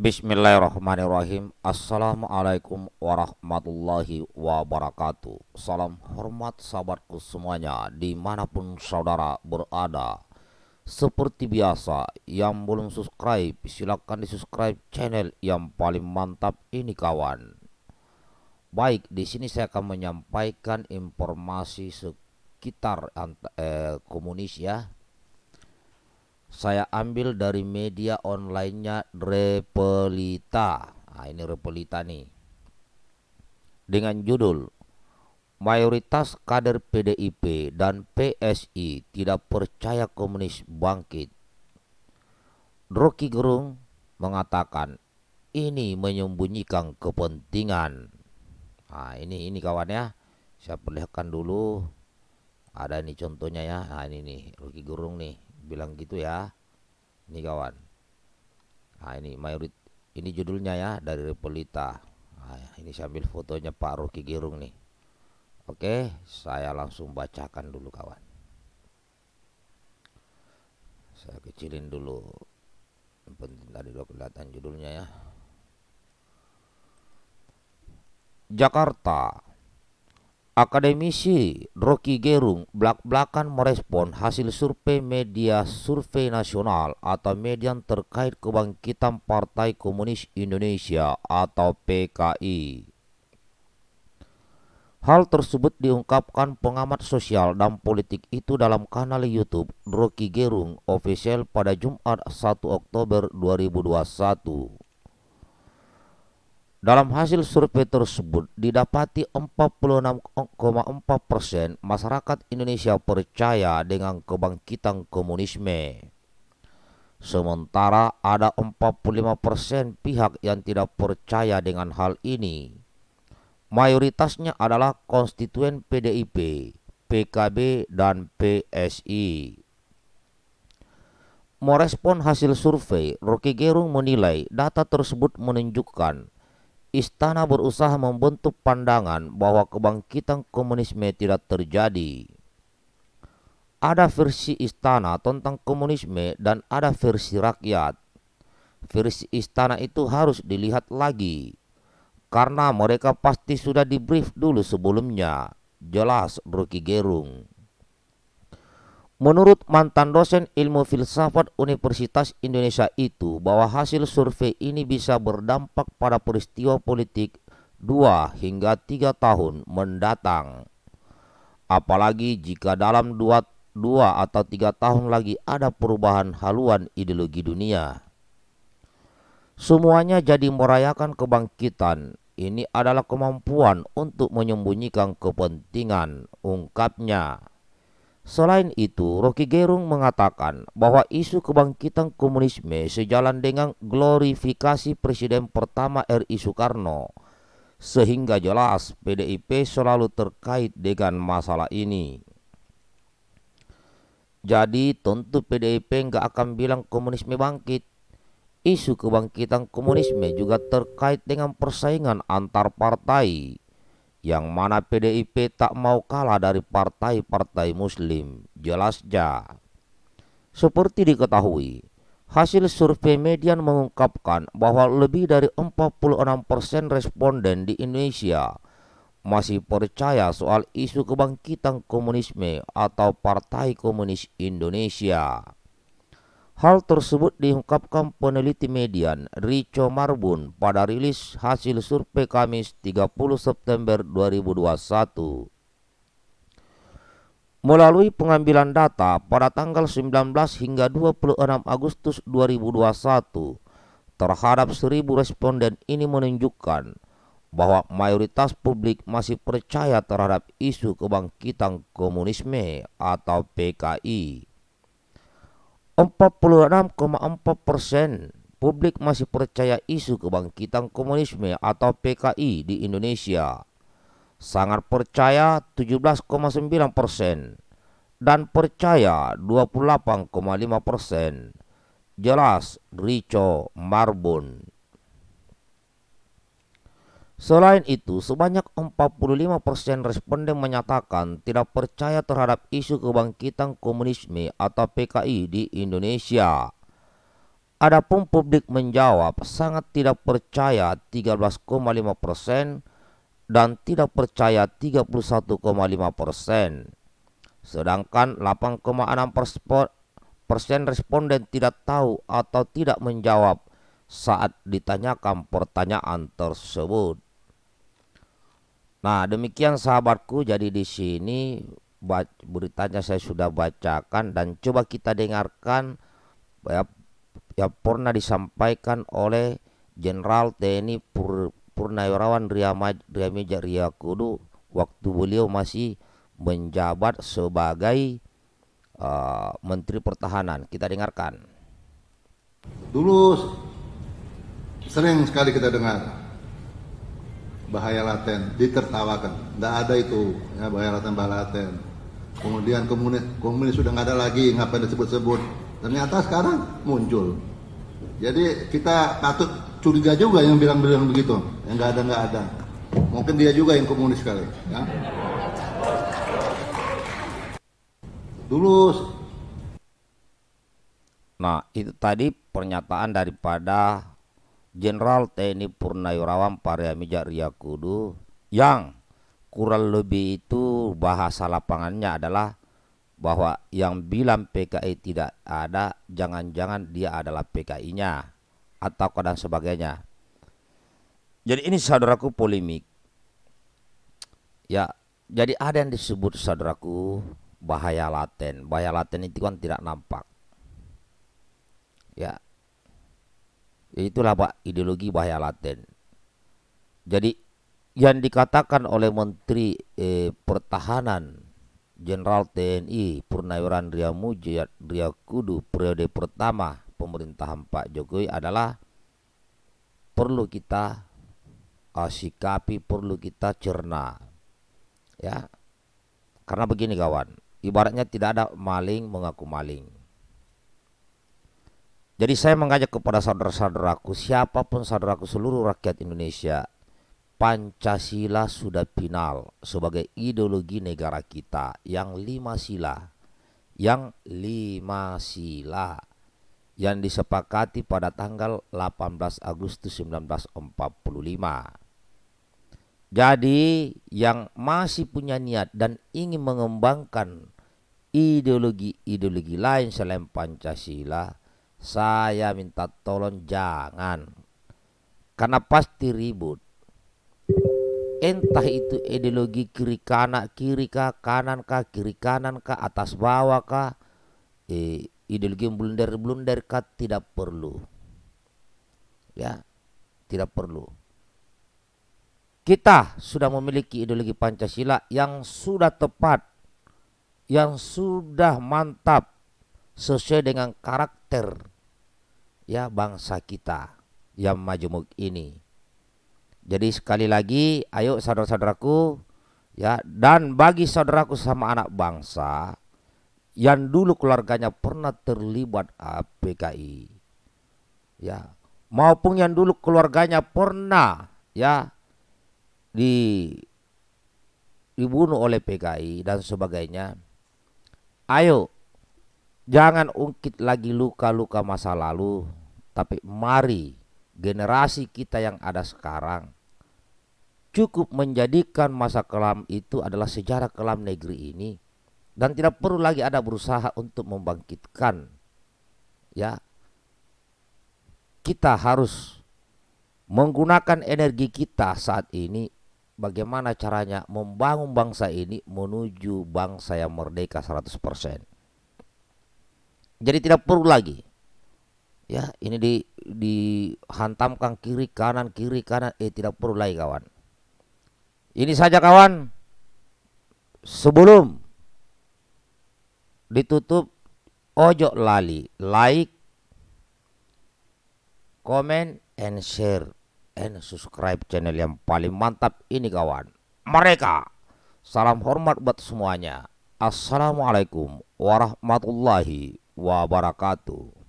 Bismillahirrahmanirrahim Assalamualaikum warahmatullahi wabarakatuh Salam hormat sahabatku semuanya Dimanapun saudara berada Seperti biasa Yang belum subscribe Silahkan di subscribe channel yang paling mantap ini kawan Baik di sini saya akan menyampaikan informasi sekitar eh, komunis ya saya ambil dari media onlinenya Repelita. Nah, ini Repelita nih. Dengan judul Mayoritas kader PDIP dan PSI tidak percaya komunis bangkit. Rocky Gerung mengatakan ini menyembunyikan kepentingan. Nah, ini ini kawan ya. Saya perlihatkan dulu. Ada ini contohnya ya. Nah, ini nih Rocky Gerung nih bilang gitu ya ini kawan nah ini mayorit ini judulnya ya dari Repelita nah, ini sambil fotonya Pak Ruki Girung nih Oke saya langsung bacakan dulu kawan saya kecilin dulu yang penting tadi udah kelihatan judulnya ya Jakarta Akademisi Rocky Gerung belak-belakan merespon hasil survei media survei nasional atau median terkait kebangkitan Partai Komunis Indonesia atau PKI. Hal tersebut diungkapkan pengamat sosial dan politik itu dalam kanal YouTube Rocky Gerung Official pada Jumat 1 Oktober 2021. Dalam hasil survei tersebut didapati 46,4 persen masyarakat Indonesia percaya dengan kebangkitan komunisme. Sementara ada 45 persen pihak yang tidak percaya dengan hal ini. Mayoritasnya adalah konstituen PDIP, PKB, dan PSI. Merespon hasil survei, Rocky Gerung menilai data tersebut menunjukkan istana berusaha membentuk pandangan bahwa kebangkitan komunisme tidak terjadi. Ada versi istana tentang komunisme dan ada versi rakyat. Versi istana itu harus dilihat lagi karena mereka pasti sudah dibrief dulu sebelumnya. Jelas Ruki Gerung. Menurut mantan dosen ilmu filsafat Universitas Indonesia itu bahwa hasil survei ini bisa berdampak pada peristiwa politik 2 hingga 3 tahun mendatang. Apalagi jika dalam 2, atau 3 tahun lagi ada perubahan haluan ideologi dunia. Semuanya jadi merayakan kebangkitan. Ini adalah kemampuan untuk menyembunyikan kepentingan, ungkapnya. Selain itu, Rocky Gerung mengatakan bahwa isu kebangkitan komunisme sejalan dengan glorifikasi Presiden pertama RI Soekarno, sehingga jelas PDIP selalu terkait dengan masalah ini. Jadi tentu PDIP nggak akan bilang komunisme bangkit. Isu kebangkitan komunisme juga terkait dengan persaingan antar partai yang mana PDIP tak mau kalah dari partai-partai muslim, jelasnya. Seperti diketahui, hasil survei median mengungkapkan bahwa lebih dari 46% responden di Indonesia masih percaya soal isu kebangkitan komunisme atau Partai Komunis Indonesia. Hal tersebut diungkapkan peneliti median Rico Marbun pada rilis hasil survei Kamis 30 September 2021. Melalui pengambilan data pada tanggal 19 hingga 26 Agustus 2021 terhadap 1000 responden ini menunjukkan bahwa mayoritas publik masih percaya terhadap isu kebangkitan komunisme atau PKI. 46,4 persen publik masih percaya isu kebangkitan komunisme atau PKI di Indonesia. Sangat percaya 17,9 persen dan percaya 28,5 persen. Jelas Rico Marbun. Selain itu, sebanyak 45% responden menyatakan tidak percaya terhadap isu kebangkitan komunisme atau PKI di Indonesia. Adapun publik menjawab sangat tidak percaya 13,5% dan tidak percaya 31,5%. Sedangkan 8,6% responden tidak tahu atau tidak menjawab saat ditanyakan pertanyaan tersebut. Nah, demikian sahabatku, jadi di sini beritanya saya sudah bacakan dan coba kita dengarkan ya, ya pernah disampaikan oleh Jenderal TNI Pur, Purnawirawan Riamaja Riakudu waktu beliau masih menjabat sebagai uh, Menteri Pertahanan. Kita dengarkan. Dulu sering sekali kita dengar bahaya laten ditertawakan tidak ada itu ya, bahaya laten bahaya laten kemudian komunis komunis sudah nggak ada lagi ngapain disebut-sebut ternyata sekarang muncul jadi kita patut curiga juga yang bilang-bilang begitu yang nggak ada nggak ada mungkin dia juga yang komunis sekali ya. dulu nah itu tadi pernyataan daripada Jenderal TNI Purnawirawan Paryamija Riyakudu yang kurang lebih itu bahasa lapangannya adalah bahwa yang bilang PKI tidak ada jangan-jangan dia adalah PKI-nya atau kadang sebagainya. Jadi ini saudaraku polemik. Ya, jadi ada yang disebut saudaraku bahaya laten. Bahaya laten itu kan tidak nampak. Ya, itulah Pak ideologi bahaya laten. Jadi yang dikatakan oleh Menteri eh, Pertahanan Jenderal TNI Purnawiran Ria Kudu periode pertama pemerintahan Pak Jokowi adalah perlu kita uh, sikapi, perlu kita cerna. Ya. Karena begini kawan, ibaratnya tidak ada maling mengaku maling jadi saya mengajak kepada saudara-saudaraku, siapapun saudaraku seluruh rakyat Indonesia, Pancasila sudah final sebagai ideologi negara kita yang lima sila, yang lima sila yang disepakati pada tanggal 18 Agustus 1945. Jadi yang masih punya niat dan ingin mengembangkan ideologi-ideologi lain selain Pancasila, saya minta tolong jangan. Karena pasti ribut. Entah itu ideologi kiri kanan kiri kah kanan kah kiri kanan kah atas bawah kah eh, ideologi blunder blunder kah tidak perlu. Ya, tidak perlu. Kita sudah memiliki ideologi Pancasila yang sudah tepat, yang sudah mantap sesuai dengan karakter ya bangsa kita yang majemuk ini. Jadi sekali lagi ayo saudara-saudaraku ya dan bagi saudaraku sama anak bangsa yang dulu keluarganya pernah terlibat PKI ya maupun yang dulu keluarganya pernah ya di dibunuh oleh PKI dan sebagainya. Ayo jangan ungkit lagi luka-luka masa lalu tapi mari generasi kita yang ada sekarang cukup menjadikan masa kelam itu adalah sejarah kelam negeri ini dan tidak perlu lagi ada berusaha untuk membangkitkan ya kita harus menggunakan energi kita saat ini bagaimana caranya membangun bangsa ini menuju bangsa yang merdeka 100%. Jadi tidak perlu lagi ya ini di dihantamkan kiri kanan kiri kanan eh tidak perlu lagi kawan ini saja kawan sebelum ditutup ojo lali like comment and share and subscribe channel yang paling mantap ini kawan mereka salam hormat buat semuanya assalamualaikum warahmatullahi wabarakatuh